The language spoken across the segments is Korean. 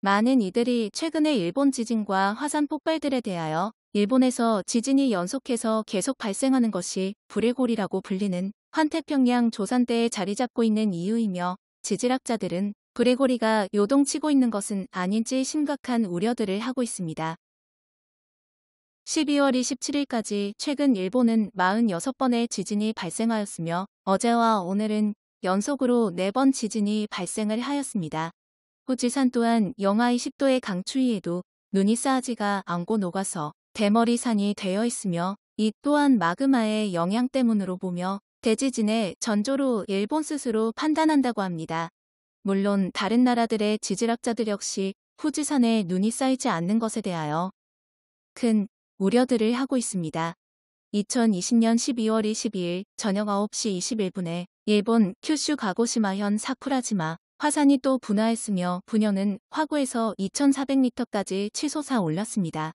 많은 이들이 최근에 일본 지진과 화산 폭발들에 대하여 일본에서 지진이 연속해서 계속 발생하는 것이 불의 골이라고 불리는 환태평양 조산대에 자리 잡고 있는 이유이며 지질학자들은 불의 고리가 요동치고 있는 것은 아닌지 심각한 우려들을 하고 있습니다. 12월 27일까지 최근 일본은 46번의 지진이 발생하였으며 어제와 오늘은 연속으로 4번 지진이 발생을 하였습니다. 후지산 또한 영하 20도의 강추위에도 눈이 쌓아지가 않고 녹아서 대머리산이 되어 있으며 이 또한 마그마의 영향 때문으로 보며 대지진의 전조로 일본 스스로 판단한다고 합니다. 물론 다른 나라들의 지질학자들 역시 후지산에 눈이 쌓이지 않는 것에 대하여 큰 우려들을 하고 있습니다. 2020년 12월 22일 저녁 9시 21분에 일본 큐슈 가고시마현 사쿠라지마 화산이 또 분화했으며 분연은 화구에서 2400m까지 치솟아 올랐습니다.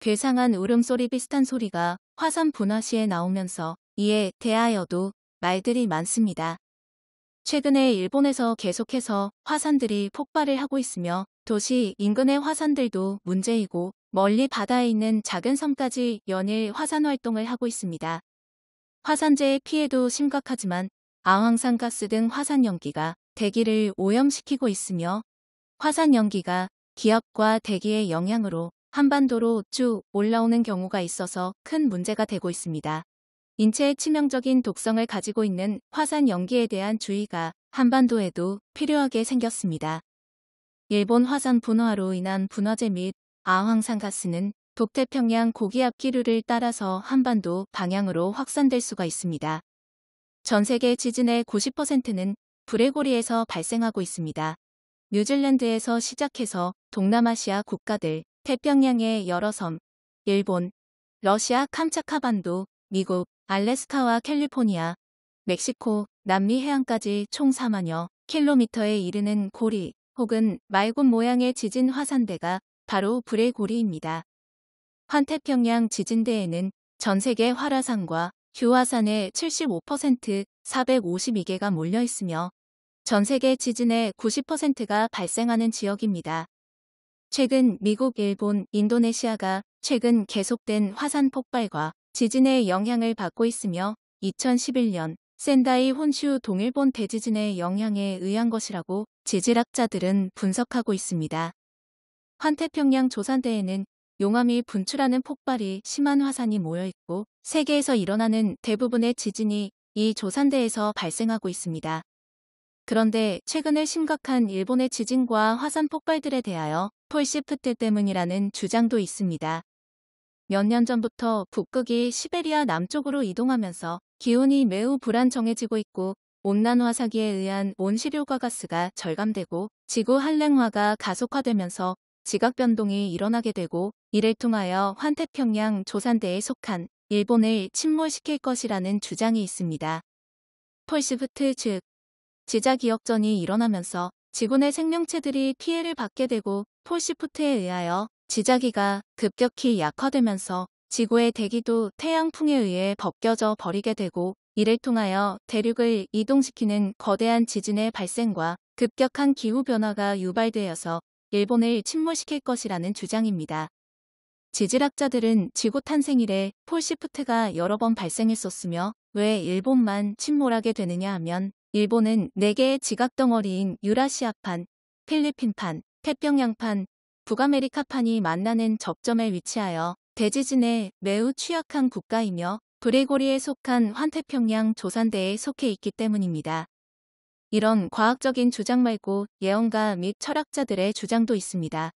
괴상한 울음소리 비슷한 소리가 화산 분화 시에 나오면서 이에 대하여도 말들이 많습니다. 최근에 일본에서 계속해서 화산들이 폭발을 하고 있으며 도시 인근의 화산들도 문제이고 멀리 바다에 있는 작은 섬까지 연일 화산 활동을 하고 있습니다. 화산재의 피해도 심각하지만 아황산 가스 등 화산 연기가 대기를 오염시키고 있으며 화산 연기가 기압과 대기의 영향으로 한반도로 쭉 올라오는 경우가 있어서 큰 문제가 되고 있습니다. 인체에 치명적인 독성을 가지고 있는 화산 연기에 대한 주의가 한반도에도 필요하게 생겼습니다. 일본 화산 분화로 인한 분화제 및 아황산 가스는 북태평양 고기압 기류를 따라서 한반도 방향으로 확산될 수가 있습니다. 전 세계 지진의 90%는 브레고리에서 발생하고 있습니다. 뉴질랜드에서 시작해서 동남아시아 국가들, 태평양의 여러 섬, 일본, 러시아 캄차카반도, 미국, 알래스카와 캘리포니아, 멕시코, 남미 해안까지 총 4만여 킬로미터에 이르는 고리 혹은 말굽 모양의 지진 화산대가 바로 브레고리입니다. 환태평양 지진대에는 전 세계 활화산과 휴화산의 75% 452개가 몰려 있으며 전 세계 지진의 90%가 발생하는 지역입니다. 최근 미국, 일본, 인도네시아가 최근 계속된 화산 폭발과 지진의 영향을 받고 있으며 2011년 센다이 혼슈 동일본 대지진의 영향에 의한 것이라고 지질학자들은 분석하고 있습니다. 환태평양 조산대에는 용암이 분출하는 폭발이 심한 화산이 모여있고 세계에서 일어나는 대부분의 지진이 이 조산대에서 발생하고 있습니다. 그런데 최근에 심각한 일본의 지진과 화산 폭발들에 대하여 폴시프트 때문이라는 주장도 있습니다. 몇 년 전부터 북극이 시베리아 남쪽으로 이동하면서 기온이 매우 불안정해지고 있고 온난화 사기에 의한 온실효과 가스가 절감되고 지구 한랭화가 가속화되면서 지각 변동이 일어나게 되고 이를 통하여 환태평양 조산대에 속한 일본을 침몰시킬 것이라는 주장이 있습니다. 폴시프트 즉 지자기역전이 일어나면서 지구내 생명체들이 피해를 받게 되고 폴시프트에 의하여 지자기가 급격히 약화되면서 지구의 대기도 태양풍에 의해 벗겨져 버리게 되고 이를 통하여 대륙을 이동시키는 거대한 지진의 발생과 급격한 기후변화가 유발되어서 일본을 침몰시킬 것이라는 주장입니다. 지질학자들은 지구 탄생 이래 폴시프트가 여러 번 발생했었으며 왜 일본만 침몰하게 되느냐 하면 일본은 4개의 지각 덩어리인 유라시아판, 필리핀판, 태평양판, 북아메리카판이 만나는 접점에 위치하여 대지진에 매우 취약한 국가이며 브레고리에 속한 환태평양 조산대에 속해 있기 때문입니다. 이런 과학적인 주장 말고 예언가 및 철학자들의 주장도 있습니다.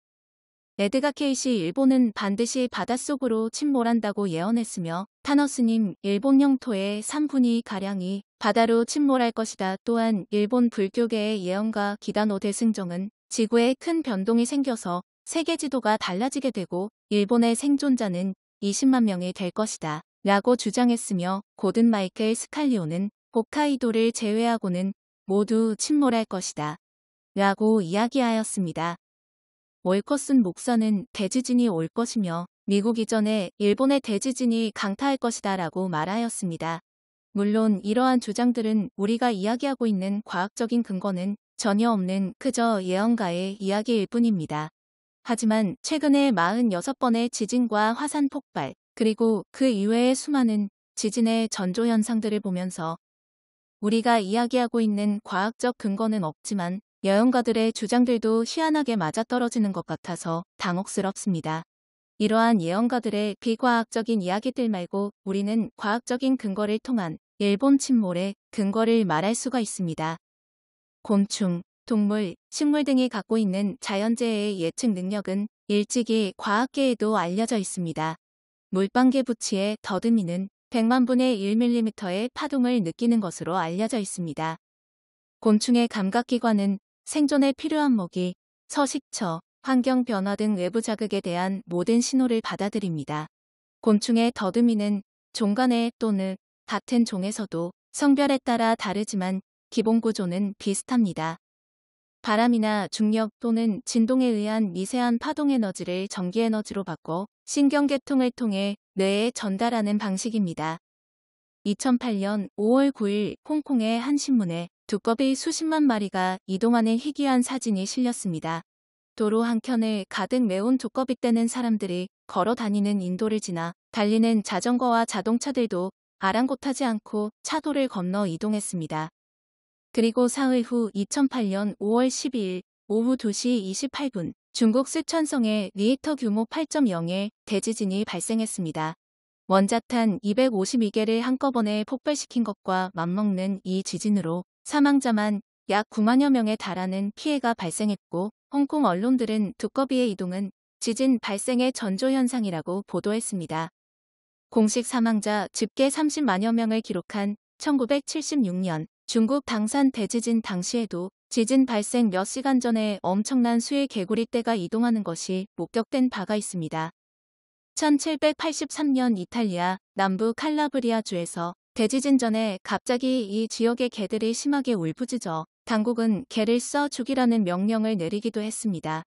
에드가 케이시 일본은 반드시 바닷속으로 침몰한다고 예언했으며 타너스님 일본 영토의 3분위 가량이 바다로 침몰할 것이다. 또한 일본 불교계의 예언가 기다노 대승정은 지구에 큰 변동이 생겨서 세계 지도가 달라지게 되고 일본의 생존자는 20만 명이 될 것이다. 라고 주장했으며 고든 마이클 스칼리오는 보카이도를 제외하고는 모두 침몰할 것이다. 라고 이야기하였습니다. 월커슨 목사는 대지진이 올 것이며 미국 이전에 일본의 대지진이 강타할 것이다 라고 말하였습니다. 물론 이러한 주장들은 우리가 이야기하고 있는 과학적인 근거는 전혀 없는 그저 예언가의 이야기일 뿐입니다. 하지만 최근에 46번의 지진과 화산 폭발, 그리고 그 이외의 수많은 지진의 전조현상들을 보면서 우리가 이야기하고 있는 과학적 근거는 없지만 여행가들의 주장들도 희한하게 맞아떨어지는 것 같아서 당혹스럽습니다. 이러한 예언가들의 비과학적인 이야기들 말고 우리는 과학적인 근거를 통한 일본 침몰의 근거를 말할 수가 있습니다. 곤충, 동물, 식물 등이 갖고 있는 자연재해의 예측 능력은 일찍이 과학계에도 알려져 있습니다. 물방개 부치의 더듬이는 100만분의 1mm의 파동을 느끼는 것으로 알려져 있습니다. 곤충의 감각기관은 생존에 필요한 먹이, 서식처, 환경 변화 등 외부 자극에 대한 모든 신호를 받아들입니다. 곤충의 더듬이는 종간에 또는 같은 종에서도 성별에 따라 다르지만 기본 구조는 비슷합니다. 바람이나 중력 또는 진동에 의한 미세한 파동 에너지를 전기 에너지로 바꿔 신경계통을 통해 뇌에 전달하는 방식입니다. 2008년 5월 9일 홍콩의 한 신문에 두꺼비 수십만 마리가 이동하는 희귀한 사진이 실렸습니다. 도로 한켠에 가득 메운 두꺼비 떼는 사람들이 걸어 다니는 인도를 지나 달리는 자전거와 자동차들도 아랑곳하지 않고 차도를 건너 이동했습니다. 그리고 사흘 후 2008년 5월 12일 오후 2시 28분 중국 쓰촨성에 리히터 규모 8.0의 대지진이 발생했습니다. 원자탄 252개를 한꺼번에 폭발시킨 것과 맞먹는 이 지진으로 사망자만 약 9만여 명에 달하는 피해가 발생했고 홍콩 언론들은 두꺼비의 이동은 지진 발생의 전조현상이라고 보도했습니다. 공식 사망자 집계 30만여 명을 기록한 1976년 중국 당산 대지진 당시에도 지진 발생 몇 시간 전에 엄청난 수의 개구리떼가 이동하는 것이 목격된 바가 있습니다. 1783년 이탈리아 남부 칼라브리아주에서 대지진 전에 갑자기 이 지역의 개들이 심하게 울부짖어 당국은 개를 써 죽이라는 명령을 내리기도 했습니다.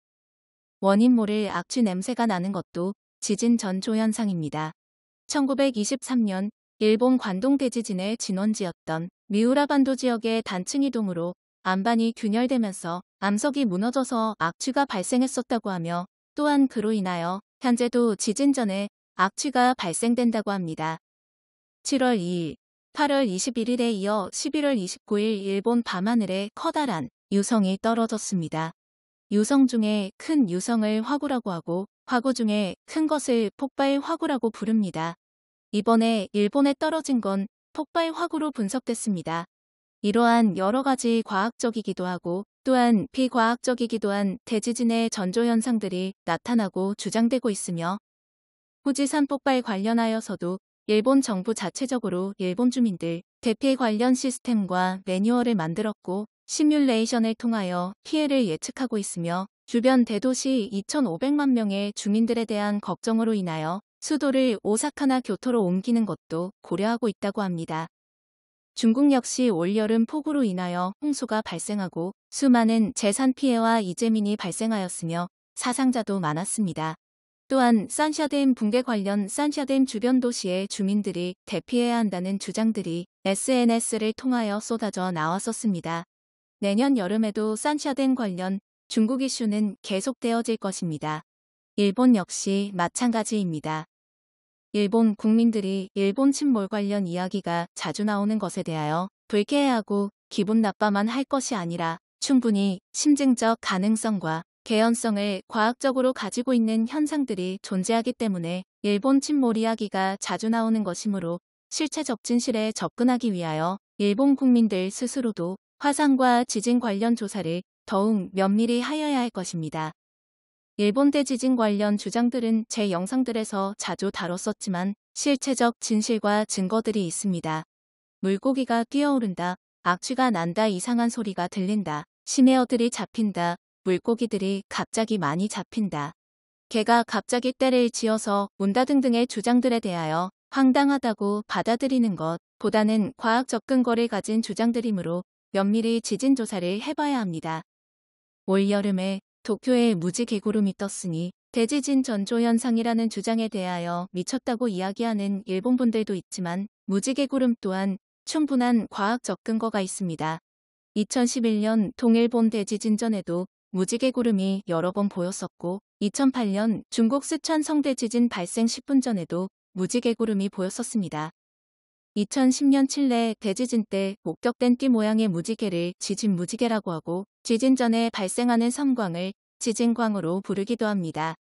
원인 모를 악취 냄새가 나는 것도 지진 전조 현상입니다. 1923년 일본 관동 대지진의 진원지였던 미우라 반도 지역의 단층 이동으로 안반이 균열되면서 암석이 무너져서 악취가 발생했었다고 하며 또한 그로 인하여 현재도 지진 전에 악취가 발생된다고 합니다. 7월 2일, 8월 21일에 이어 11월 29일 일본 밤하늘에 커다란 유성이 떨어졌습니다. 유성 중에 큰 유성을 화구라고 하고 화구 중에 큰 것을 폭발 화구라고 부릅니다. 이번에 일본에 떨어진 건 폭발 화구로 분석됐습니다. 이러한 여러 가지 과학적이기도 하고 또한 비과학적이기도 한 대지진의 전조현상들이 나타나고 주장되고 있으며 후지산 폭발 관련하여서도 일본 정부 자체적으로 일본 주민들 대피 관련 시스템과 매뉴얼을 만들었고 시뮬레이션을 통하여 피해를 예측하고 있으며 주변 대도시 2,500만 명의 주민들에 대한 걱정으로 인하여 수도를 오사카나 교토로 옮기는 것도 고려하고 있다고 합니다. 중국 역시 올여름 폭우로 인하여 홍수가 발생하고 수많은 재산 피해와 이재민이 발생하였으며 사상자도 많았습니다. 또한 산샤댐 붕괴 관련 산샤댐 주변 도시의 주민들이 대피해야 한다는 주장들이 SNS를 통하여 쏟아져 나왔었습니다. 내년 여름에도 산샤댐 관련 중국 이슈는 계속되어질 것입니다. 일본 역시 마찬가지입니다. 일본 국민들이 일본 침몰 관련 이야기가 자주 나오는 것에 대하여 불쾌해하고 기분 나빠만 할 것이 아니라 충분히 심증적 가능성과 개연성을 과학적으로 가지고 있는 현상들이 존재하기 때문에 일본 침몰 이야기가 자주 나오는 것이므로 실체적 진실에 접근하기 위하여 일본 국민들 스스로도 화상과 지진 관련 조사를 더욱 면밀히 하여야 할 것입니다. 일본대 지진 관련 주장들은 제 영상들에서 자주 다뤘었지만 실체적 진실과 증거들이 있습니다. 물고기가 뛰어오른다, 악취가 난다 이상한 소리가 들린다, 시해어들이 잡힌다, 물고기들이 갑자기 많이 잡힌다. 개가 갑자기 때를 지어서 문다등 등의 주장들에 대하여 황당하다고 받아들이는 것 보다는 과학 접근거를 가진 주장들이므로 면밀히 지진 조사를 해봐야 합니다. 올여름에 도쿄에 무지 개구름이 떴으니 대지진 전조 현상이라는 주장에 대하여 미쳤다고 이야기하는 일본 분들도 있지만 무지 개구름 또한 충분한 과학 접근거가 있습니다. 2011년 동일본 대지진 전에도 무지개 구름이 여러 번 보였었고 2008년 중국 스촨 성대 지진 발생 10분 전에도 무지개 구름이 보였었습니다. 2010년 칠레 대지진 때 목격된 띠 모양의 무지개를 지진 무지개라고 하고 지진 전에 발생하는 섬광을 지진광으로 부르기도 합니다.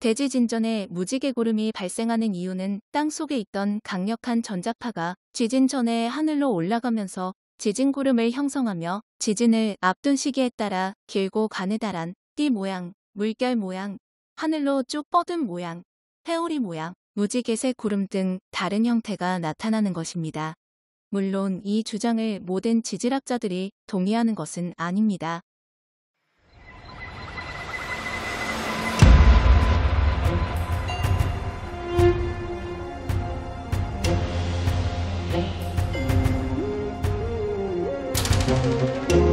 대지진 전에 무지개 구름이 발생하는 이유는 땅 속에 있던 강력한 전자파가 지진 전에 하늘로 올라가면서 지진구름을 형성하며 지진을 앞둔 시기에 따라 길고 가느다란 띠 모양, 물결 모양, 하늘로 쭉 뻗은 모양, 회오리 모양, 무지개색 구름 등 다른 형태가 나타나는 것입니다. 물론 이 주장을 모든 지질학자들이 동의하는 것은 아닙니다. Música